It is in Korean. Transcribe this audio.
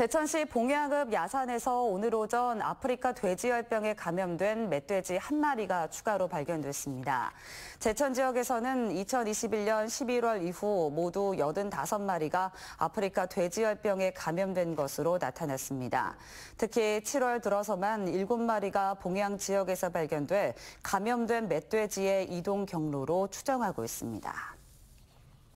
제천시 봉양읍 야산에서 오늘 오전 아프리카 돼지열병에 감염된 멧돼지 한 마리가 추가로 발견됐습니다. 제천 지역에서는 2021년 11월 이후 모두 85마리가 아프리카 돼지열병에 감염된 것으로 나타났습니다. 특히 7월 들어서만 7마리가 봉양 지역에서 발견돼 감염된 멧돼지의 이동 경로로 추정하고 있습니다.